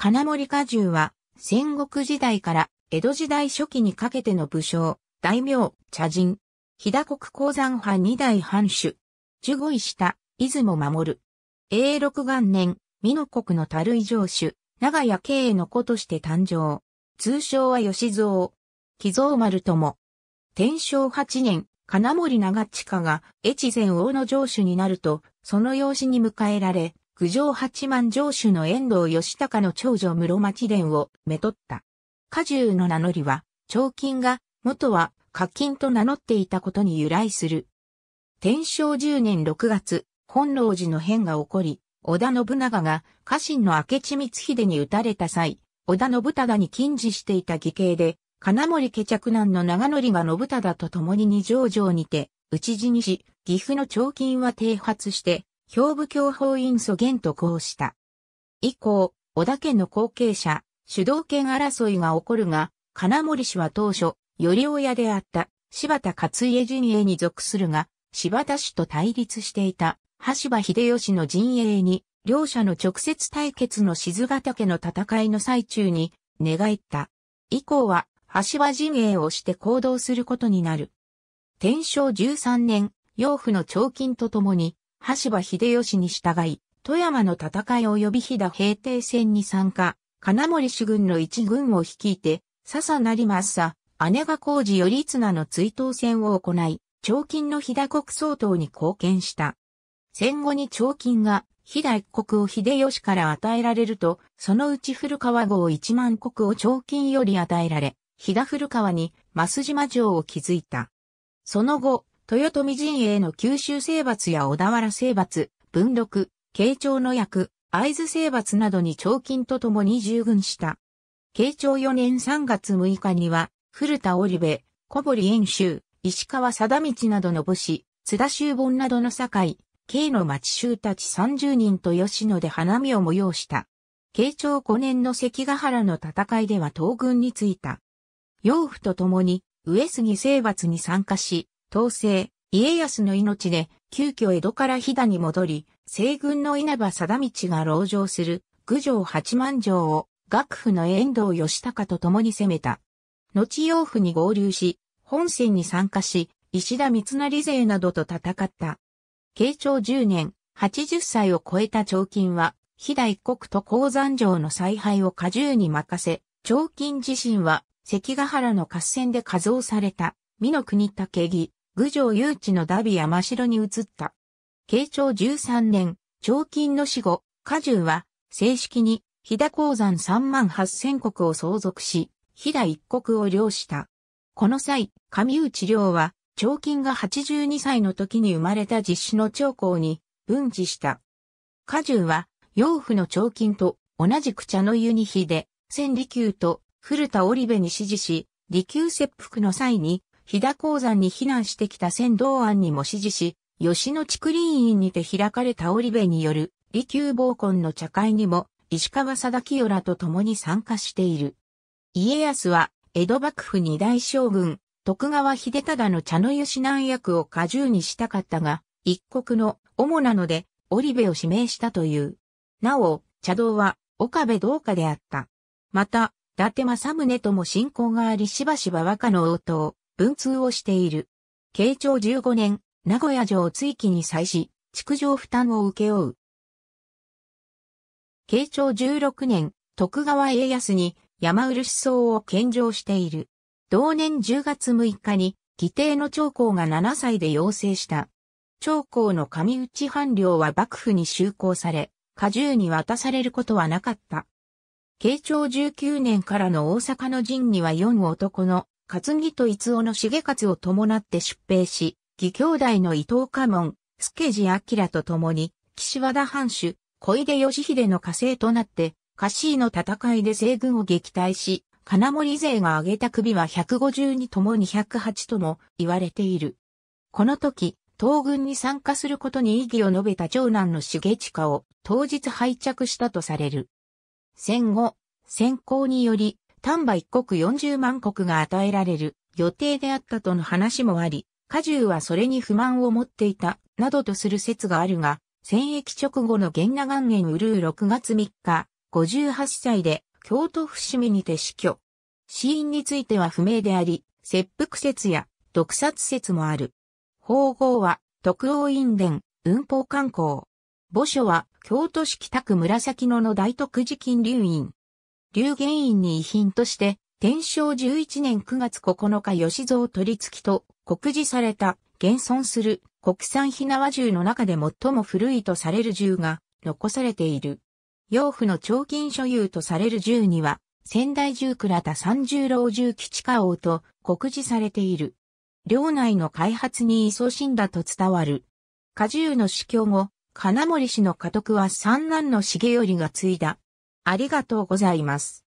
金森荷重は、戦国時代から江戸時代初期にかけての武将、大名、茶人、日田国鉱山派二代藩主、十五位下、出雲守。永禄元年、美濃国の樽井城主、長屋慶の子として誕生。通称は吉蔵、木蔵丸とも。天正八年、金森長近が越前大野城主になると、その養子に迎えられ、九条八幡城主の遠藤義高の長女室町伝をめとった。家中の名乗りは、長金が、元は課金と名乗っていたことに由来する。天正十年六月、本能寺の変が起こり、織田信長が家臣の明智光秀に撃たれた際、織田信忠に禁止していた義兄で、金森家着難の長則が信忠と共に二条城にて、討ち死にし、岐阜の長金は停発して、兵部教法院祖元とこうした。以降、織田家の後継者、主導権争いが起こるが、金森氏は当初、り親であった柴田勝家陣営に属するが、柴田氏と対立していた橋場秀吉の陣営に、両者の直接対決の静ヶ岳の戦いの最中に、寝返った。以降は、橋場陣営をして行動することになる。天正13年、養父の長金とともに、橋場秀吉に従い、富山の戦い及び飛騨平定戦に参加、金森主軍の一軍を率いて、笹成正、姉が工事頼綱の追悼戦を行い、長金の飛騨国総統に貢献した。戦後に長金が飛騨一国を秀吉から与えられると、そのうち古川号一万国を長金より与えられ、飛騨古川に増島城を築いた。その後、豊臣陣営の九州征伐や小田原征伐、文禄、慶長の役、会津征伐などに長金と共に従軍した。慶長4年3月6日には、古田織部、小堀遠州、石川貞道などの武士、津田修本などの境、慶の町衆たち30人と吉野で花見を催した。慶長5年の関ヶ原の戦いでは東軍についた。養父と共に上杉征伐に参加し、統制、家康の命で、急遽江戸から飛騨に戻り、西軍の稲葉貞道が籠城する、郡上八幡城を、幕府の遠藤義高と共に攻めた。後養父に合流し、本戦に参加し、石田三成勢などと戦った。慶長10年、80歳を超えた長金は、飛騨一国と鉱山城の采配を過重に任せ、長金自身は、関ヶ原の合戦で加増された、美の国竹木、郡上誘致のダビ山城に移った。慶長13年、長金の死後、家重は正式に飛騨鉱山3万8千国を相続し、飛騨一国を領した。この際、上内領は、長金が82歳の時に生まれた実子の長江に分治した。家重は、養父の長金と同じく茶の湯にで、千里休と古田織部に指示し、利休切腹の際に飛騨鉱山に避難してきた仙道庵にも指示し、吉野竹林院にて開かれた織部による、利休暴婚の茶会にも、石川貞清らと共に参加している。家康は、江戸幕府二大将軍、徳川秀忠の茶の吉南役を過重にしたかったが、一国の主なので、織部を指名したという。なお、茶道は、岡部道家であった。また、伊達政宗とも信仰がありしばしば和歌の応答、文通をしている。慶長15年、名古屋城追記に際し、築城負担を請け負う。慶長16年、徳川家康に山漆僧を献上している。同年10月6日に、義弟の長江が7歳で養成した。長江の上内藩領は幕府に就航され、下重に渡されることはなかった。慶長19年からの大阪の陣には4男の勝木と伊津尾の重勝を伴って出兵し、義兄弟の伊藤家門、助治明と共に、岸和田藩主、小出義秀の家政となって、家臣の戦いで西軍を撃退し、金森勢が挙げた首は1 5にとも208とも言われている。この時、東軍に参加することに意義を述べた長男の重下を当日拝着したとされる。戦後、戦功により丹波一国40万国が与えられる予定であったとの話もあり、荷重はそれに不満を持っていた、などとする説があるが、戦役直後の元那元年うるう6月3日、58歳で京都伏見にて死去。死因については不明であり、切腹説や毒殺説もある。法号は、徳王院伝、運法観光。墓所は、京都市北区紫野の大徳寺金龍院。流言院に遺品として、天正11年9月9日吉蔵取付と告示された、現存する国産火縄銃の中で最も古いとされる銃が残されている。養父の長金所有とされる銃には、仙台銃倉田三十郎銃基地家王と告示されている。領内の開発に勤しんだと伝わる。果汁の死去後、金森氏の家督は三男の重頼が継いだ。ありがとうございます。